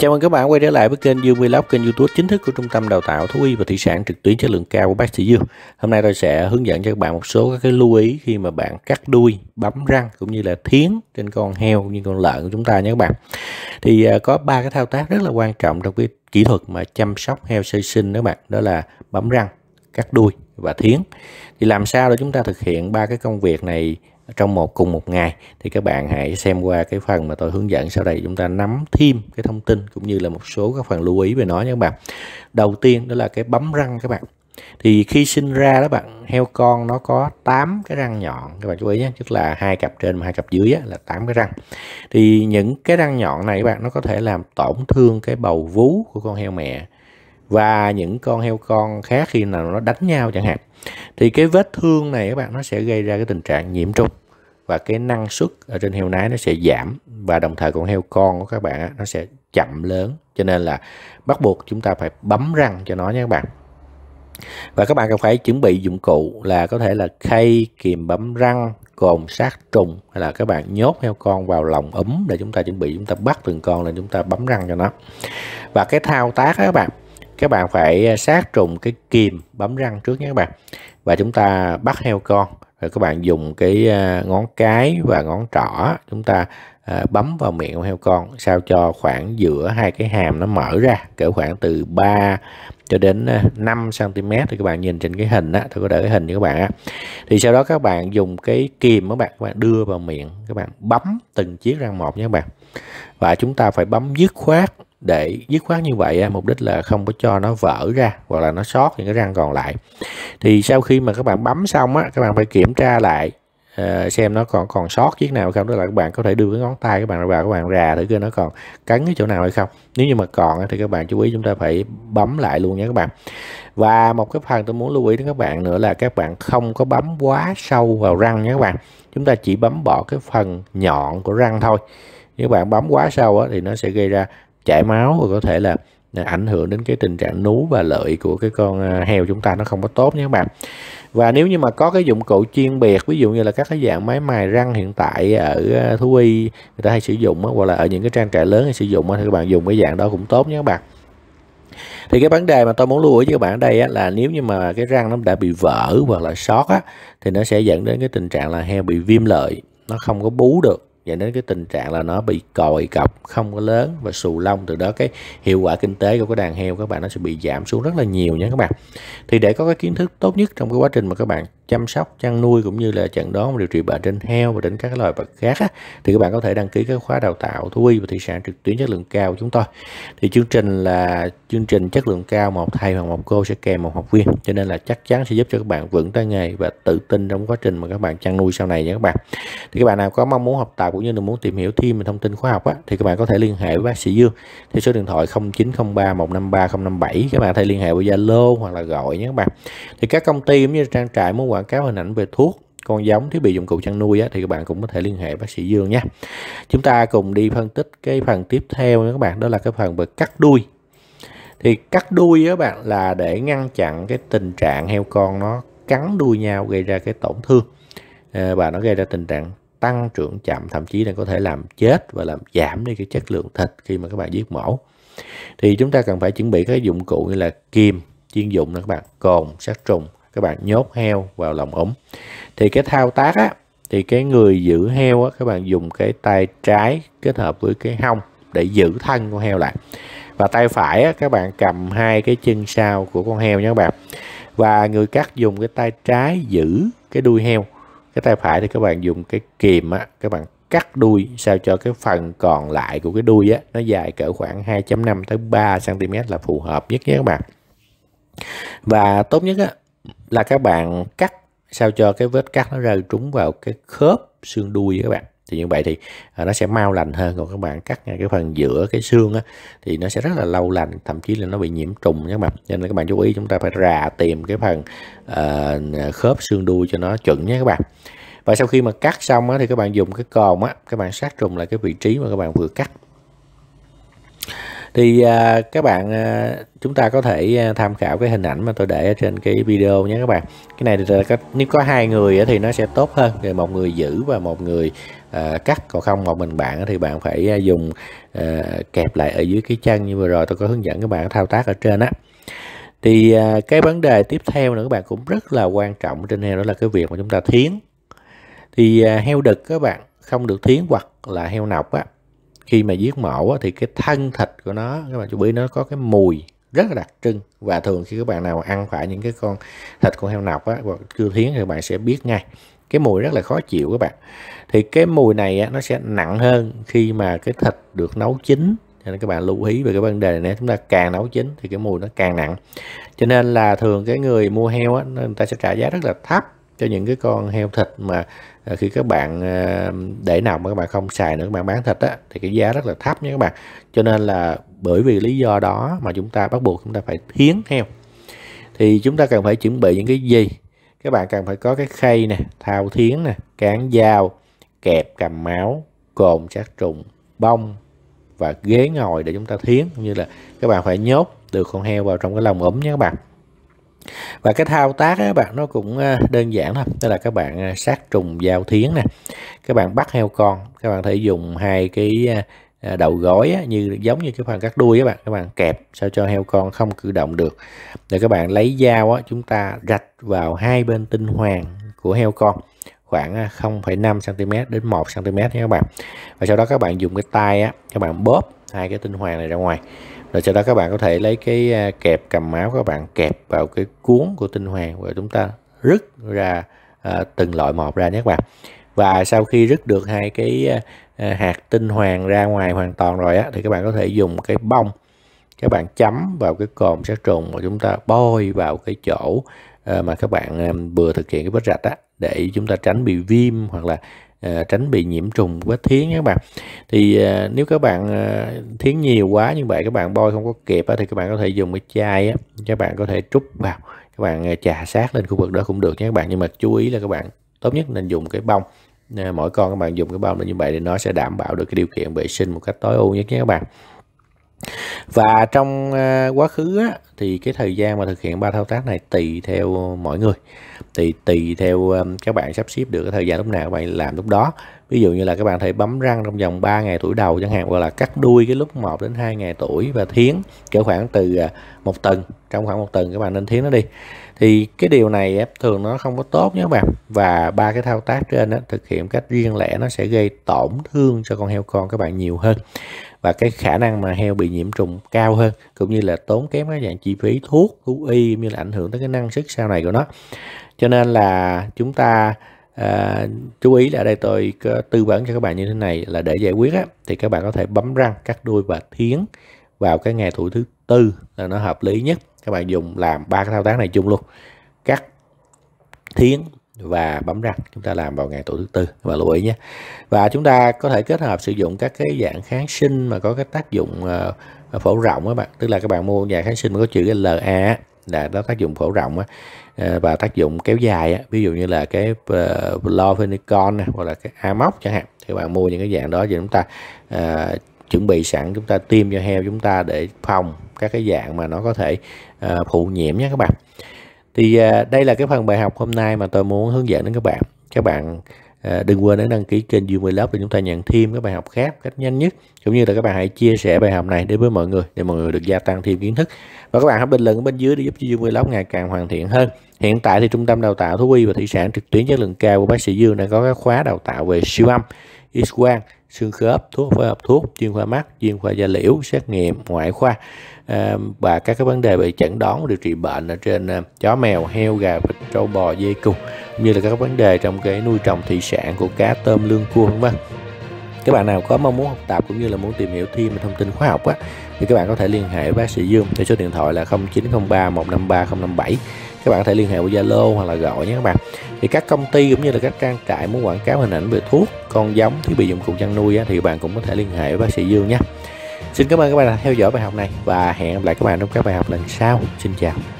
Chào mừng các bạn quay trở lại với kênh Dương Vlog, kênh YouTube chính thức của Trung tâm Đào tạo Thú y và Thủy sản trực tuyến chất lượng cao của bác sĩ Dương. Hôm nay tôi sẽ hướng dẫn cho các bạn một số các cái lưu ý khi mà bạn cắt đuôi, bấm răng cũng như là thiến trên con heo cũng như con lợn của chúng ta nhé các bạn. Thì à, có ba cái thao tác rất là quan trọng trong cái kỹ thuật mà chăm sóc heo sơ sinh đó các bạn, đó là bấm răng, cắt đuôi và thiến. Thì làm sao để chúng ta thực hiện ba cái công việc này trong một cùng một ngày thì các bạn hãy xem qua cái phần mà tôi hướng dẫn sau đây chúng ta nắm thêm cái thông tin cũng như là một số các phần lưu ý về nó nha các bạn đầu tiên đó là cái bấm răng các bạn thì khi sinh ra đó bạn heo con nó có 8 cái răng nhọn các bạn chú ý nhé tức là hai cặp trên và hai cặp dưới là 8 cái răng thì những cái răng nhọn này các bạn nó có thể làm tổn thương cái bầu vú của con heo mẹ và những con heo con khác khi nào nó đánh nhau chẳng hạn thì cái vết thương này các bạn nó sẽ gây ra cái tình trạng nhiễm trùng và cái năng suất ở trên heo nái nó sẽ giảm và đồng thời con heo con của các bạn nó sẽ chậm lớn cho nên là bắt buộc chúng ta phải bấm răng cho nó nha các bạn và các bạn cần phải chuẩn bị dụng cụ là có thể là khay kìm bấm răng cồn sát trùng hay là các bạn nhốt heo con vào lòng ấm để chúng ta chuẩn bị chúng ta bắt từng con lên chúng ta bấm răng cho nó và cái thao tác các bạn các bạn phải à, sát trùng cái kìm bấm răng trước nhé các bạn và chúng ta bắt heo con rồi các bạn dùng cái à, ngón cái và ngón trỏ chúng ta à, bấm vào miệng của heo con sao cho khoảng giữa hai cái hàm nó mở ra cỡ khoảng từ 3 cho đến 5 cm thì các bạn nhìn trên cái hình á tôi có để cái hình cho các bạn á thì sau đó các bạn dùng cái kìm các bạn các bạn đưa vào miệng các bạn bấm từng chiếc răng một nhé các bạn và chúng ta phải bấm dứt khoát để dứt khoát như vậy mục đích là không có cho nó vỡ ra hoặc là nó sót những cái răng còn lại thì sau khi mà các bạn bấm xong á các bạn phải kiểm tra lại ờ, xem nó còn còn sót chiếc nào không đó là các bạn có thể đưa cái ngón tay các bạn vào các bạn rà thử coi nó còn cắn cái chỗ nào hay không nếu như mà còn thì các bạn chú ý chúng ta phải bấm lại luôn nha các bạn và một cái phần tôi muốn lưu ý đến các bạn nữa là các bạn không có bấm quá sâu vào răng nha các bạn chúng ta chỉ bấm bỏ cái phần nhọn của răng thôi nếu bạn bấm quá sâu thì nó sẽ gây ra chảy máu và có thể là à, ảnh hưởng đến cái tình trạng nú và lợi của cái con à, heo chúng ta nó không có tốt nhé các bạn và nếu như mà có cái dụng cụ chuyên biệt ví dụ như là các cái dạng máy mài răng hiện tại ở à, thú y người ta hay sử dụng hoặc là ở những cái trang trại lớn hay sử dụng thì các bạn dùng cái dạng đó cũng tốt nhé các bạn thì cái vấn đề mà tôi muốn lưu ý với các bạn ở đây á, là nếu như mà cái răng nó đã bị vỡ hoặc là sót á, thì nó sẽ dẫn đến cái tình trạng là heo bị viêm lợi nó không có bú được dẫn đến cái tình trạng là nó bị còi cọc không có lớn và xù lông từ đó cái hiệu quả kinh tế của cái đàn heo các bạn nó sẽ bị giảm xuống rất là nhiều nha các bạn thì để có cái kiến thức tốt nhất trong cái quá trình mà các bạn chăm sóc chăn nuôi cũng như là chẩn đoán và điều trị bệnh trên heo và đến các loài vật khác á, thì các bạn có thể đăng ký các khóa đào tạo thú y và thủy sản trực tuyến chất lượng cao của chúng tôi thì chương trình là chương trình chất lượng cao một thầy hoặc một cô sẽ kèm một học viên cho nên là chắc chắn sẽ giúp cho các bạn vững tay nghề và tự tin trong quá trình mà các bạn chăn nuôi sau này nha các bạn thì các bạn nào có mong muốn học tập cũng như là muốn tìm hiểu thêm về thông tin khóa học á, thì các bạn có thể liên hệ với bác sĩ Dương theo số điện thoại 0903 153 057 các bạn có thể liên hệ qua Zalo hoặc là gọi nhé các bạn thì các công ty cũng như trang trại muốn quảng cáo hình ảnh về thuốc con giống thiết bị dụng cụ chăn nuôi á, thì các bạn cũng có thể liên hệ bác sĩ Dương nha chúng ta cùng đi phân tích cái phần tiếp theo nha các bạn đó là cái phần về cắt đuôi thì cắt đuôi các bạn là để ngăn chặn cái tình trạng heo con nó cắn đuôi nhau gây ra cái tổn thương ờ, và nó gây ra tình trạng tăng trưởng chậm thậm chí là có thể làm chết và làm giảm đi cái chất lượng thịt khi mà các bạn giết mổ thì chúng ta cần phải chuẩn bị các dụng cụ như là kim chuyên dụng các bạn cồn sát trùng các bạn nhốt heo vào lòng ống thì cái thao tác á thì cái người giữ heo á các bạn dùng cái tay trái kết hợp với cái hông để giữ thân con heo lại và tay phải á, các bạn cầm hai cái chân sau của con heo nha các bạn và người cắt dùng cái tay trái giữ cái đuôi heo cái tay phải thì các bạn dùng cái kìm á các bạn cắt đuôi sao cho cái phần còn lại của cái đuôi á nó dài cỡ khoảng 2.5 tới 3 cm là phù hợp nhất nhé các bạn và tốt nhất á, là các bạn cắt sao cho cái vết cắt nó rơi trúng vào cái khớp xương đuôi các bạn thì như vậy thì à, nó sẽ mau lành hơn còn các bạn cắt ngay cái phần giữa cái xương á, thì nó sẽ rất là lâu lành thậm chí là nó bị nhiễm trùng nhé mà cho nên các bạn chú ý chúng ta phải rà tìm cái phần uh, khớp xương đuôi cho nó chuẩn nhé các bạn và sau khi mà cắt xong á, thì các bạn dùng cái cồn á các bạn sát trùng lại cái vị trí mà các bạn vừa cắt thì à, các bạn à, chúng ta có thể à, tham khảo cái hình ảnh mà tôi để ở trên cái video nhé các bạn cái này thì có, nếu có hai người thì nó sẽ tốt hơn thì một người giữ và một người à, cắt còn không một mình bạn thì bạn phải à, dùng à, kẹp lại ở dưới cái chân như vừa rồi tôi có hướng dẫn các bạn thao tác ở trên á thì à, cái vấn đề tiếp theo nữa các bạn cũng rất là quan trọng trên heo đó là cái việc mà chúng ta thiến thì à, heo đực các bạn không được thiến hoặc là heo nọc á khi mà giết mổ thì cái thân thịt của nó các bạn chú ý nó có cái mùi rất là đặc trưng và thường khi các bạn nào ăn phải những cái con thịt con heo nọc á, hoặc cưa thiến thì bạn sẽ biết ngay cái mùi rất là khó chịu các bạn thì cái mùi này á, nó sẽ nặng hơn khi mà cái thịt được nấu chín cho nên các bạn lưu ý về cái vấn đề này chúng ta càng nấu chín thì cái mùi nó càng nặng cho nên là thường cái người mua heo á, người ta sẽ trả giá rất là thấp cho những cái con heo thịt mà Ờ, khi các bạn ờ, để nào mà các bạn không xài nữa các bạn bán thịt á thì cái giá rất là thấp nha các bạn cho nên là bởi vì lý do đó mà chúng ta bắt buộc chúng ta phải hiến heo thì chúng ta cần phải chuẩn bị những cái gì các bạn cần phải có cái khay nè thao thiến nè cán dao kẹp cầm máu cồn sát trùng bông và ghế ngồi để chúng ta thiến cũng như là các bạn phải nhốt được con heo vào trong cái lồng ấm nhé các bạn và cái thao tác các bạn nó cũng ờ, đơn giản thôi tức là các bạn ờ, sát trùng giao thiến nè các bạn bắt heo con các bạn thể dùng hai cái ờ, đầu gói á, như giống như cái phần cắt đuôi các bạn các bạn kẹp sao cho heo con không cử động được để các bạn lấy dao á, chúng ta rạch vào hai bên tinh hoàng của heo con khoảng 0,5 cm đến 1 cm nha các bạn và sau đó các bạn dùng cái tay á, các bạn bóp hai cái tinh hoàng này ra ngoài rồi sau đó các bạn có thể lấy cái à, kẹp cầm máu các bạn kẹp vào cái cuốn của tinh hoàng và chúng ta rứt ra à, từng loại một ra nhé các bạn và sau khi rứt được hai cái à, à hạt tinh hoàng ra ngoài hoàn toàn rồi á thì các bạn có thể dùng cái bông các bạn chấm vào cái cồn sát trùng mà chúng ta bôi vào cái chỗ à, mà các bạn à, vừa thực hiện cái vết rạch á để chúng ta tránh bị viêm hoặc là à, tránh bị nhiễm trùng vết thiến các bạn thì à, nếu các bạn à, thiến nhiều quá như vậy các bạn bôi không có kịp á, thì các bạn có thể dùng cái chai á, các bạn có thể trút vào các bạn à, chà sát lên khu vực đó cũng được nha các bạn nhưng mà chú ý là các bạn tốt nhất nên dùng cái bông à, mỗi con các bạn dùng cái bông như vậy thì nó sẽ đảm bảo được cái điều kiện vệ sinh một cách tối ưu nhất nhé các bạn và trong ờ, quá khứ á, thì cái thời gian mà thực hiện ba thao tác này tùy theo mọi người tùy tùy theo ờ, các bạn sắp xếp được cái thời gian lúc nào các bạn làm lúc đó ví dụ như là các bạn thể bấm răng trong vòng 3 ngày tuổi đầu chẳng hạn hoặc là cắt đuôi cái lúc 1 đến 2 ngày tuổi và thiến cỡ khoảng từ ờ, một tuần trong khoảng một tuần các bạn nên thiến nó đi thì cái điều này thường nó không có tốt nhé các bạn và ba cái thao tác trên đó, thực hiện cách riêng lẻ nó sẽ gây tổn thương cho con heo con các bạn nhiều hơn và cái khả năng mà heo bị nhiễm trùng cao hơn cũng như là tốn kém các dạng chi phí thuốc thú y như là ảnh hưởng tới cái năng suất sau này của nó cho nên là chúng ta à, chú ý là ở đây tôi tư vấn cho các bạn như thế này là để giải quyết á, thì các bạn có thể bấm răng cắt đuôi và thiến vào cái ngày tuổi thứ tư là nó hợp lý nhất các bạn dùng làm ba cái thao tác này chung luôn cắt thiến và bấm răng chúng ta làm vào ngày tổ thứ tư và lưu ý nhé và chúng ta có thể kết hợp sử dụng các cái dạng kháng sinh mà có cái tác dụng ờ, phổ rộng các bạn tức là các bạn mua dạng kháng sinh mà có chữ LA là nó tác dụng phổ rộng á, ờ, và tác dụng kéo dài á. ví dụ như là cái uh, Lovenicon hoặc là cái Amox chẳng hạn thì bạn mua những cái dạng đó thì chúng ta uh, chuẩn bị sẵn chúng ta tiêm cho heo chúng ta để phòng các cái dạng mà nó có thể uh, phụ nhiễm nhé các bạn thì à, đây là cái phần bài học hôm nay mà tôi muốn hướng dẫn đến các bạn các bạn à, đừng quên đến đăng ký kênh View lớp để chúng ta nhận thêm các bài học khác cách nhanh nhất cũng như là các bạn hãy chia sẻ bài học này đến với mọi người để mọi người được gia tăng thêm kiến thức và các bạn hãy bình luận ở bên dưới để giúp cho View lớp ngày càng hoàn thiện hơn hiện tại thì trung tâm đào tạo thú y và thủy sản trực tuyến chất lượng cao của bác sĩ Dương đang có các khóa đào tạo về siêu âm x quang xương khớp thuốc phối hợp thuốc chuyên khoa mắt chuyên khoa da liễu xét nghiệm ngoại khoa à, và các cái vấn đề về chẩn đoán điều trị bệnh ở trên à, chó mèo heo gà vịt trâu bò dê cừu như là các vấn đề trong cái nuôi trồng thủy sản của cá tôm lương cua vân vân các bạn nào có mong muốn học tập cũng như là muốn tìm hiểu thêm thông tin khoa học á, thì các bạn có thể liên hệ với bác sĩ Dương theo số điện thoại là 0903 153 057 các bạn có thể liên hệ qua zalo hoặc là gọi nhé các bạn thì các công ty cũng như là các trang trại muốn quảng cáo hình ảnh về thuốc con giống thiết bị dụng cụ chăn nuôi á, thì bạn cũng có thể liên hệ với bác sĩ dương nhé xin cảm ơn các bạn đã theo dõi bài học này và hẹn gặp lại các bạn trong các bài học lần sau xin chào